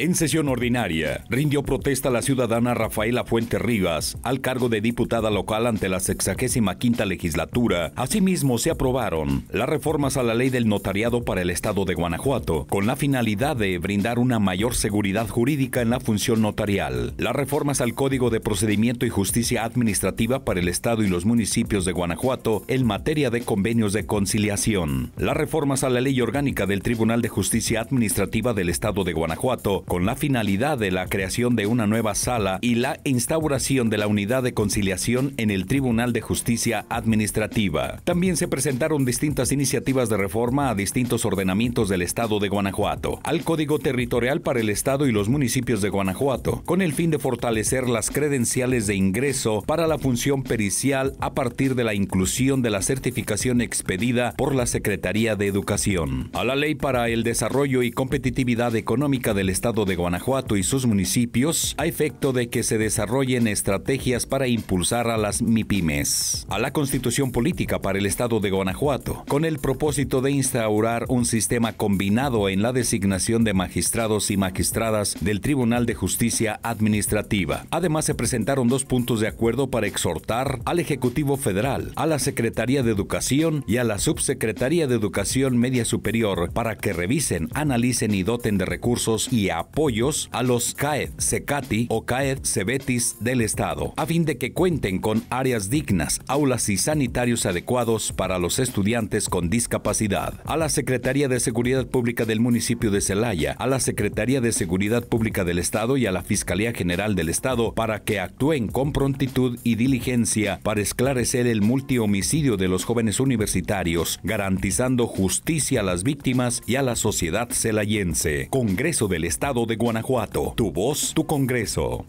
En sesión ordinaria, rindió protesta la ciudadana Rafaela Fuente Rivas al cargo de diputada local ante la 65 legislatura. Asimismo, se aprobaron las reformas a la ley del notariado para el estado de Guanajuato, con la finalidad de brindar una mayor seguridad jurídica en la función notarial. Las reformas al Código de Procedimiento y Justicia Administrativa para el estado y los municipios de Guanajuato en materia de convenios de conciliación. Las reformas a la ley orgánica del Tribunal de Justicia Administrativa del estado de Guanajuato con la finalidad de la creación de una nueva sala y la instauración de la unidad de conciliación en el Tribunal de Justicia Administrativa. También se presentaron distintas iniciativas de reforma a distintos ordenamientos del Estado de Guanajuato, al Código Territorial para el Estado y los municipios de Guanajuato, con el fin de fortalecer las credenciales de ingreso para la función pericial a partir de la inclusión de la certificación expedida por la Secretaría de Educación. A la Ley para el Desarrollo y Competitividad Económica del Estado de Guanajuato y sus municipios a efecto de que se desarrollen estrategias para impulsar a las MIPIMES, a la constitución política para el Estado de Guanajuato, con el propósito de instaurar un sistema combinado en la designación de magistrados y magistradas del Tribunal de Justicia Administrativa. Además, se presentaron dos puntos de acuerdo para exhortar al Ejecutivo Federal, a la Secretaría de Educación y a la Subsecretaría de Educación Media Superior para que revisen, analicen y doten de recursos y a apoyos a los CAED Secati o CAED sebetis del Estado, a fin de que cuenten con áreas dignas, aulas y sanitarios adecuados para los estudiantes con discapacidad. A la Secretaría de Seguridad Pública del municipio de Celaya, a la Secretaría de Seguridad Pública del Estado y a la Fiscalía General del Estado para que actúen con prontitud y diligencia para esclarecer el multihomicidio de los jóvenes universitarios, garantizando justicia a las víctimas y a la sociedad celayense. Congreso del Estado de Guanajuato. Tu voz, tu Congreso.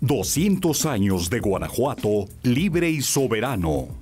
200 años de Guanajuato, libre y soberano.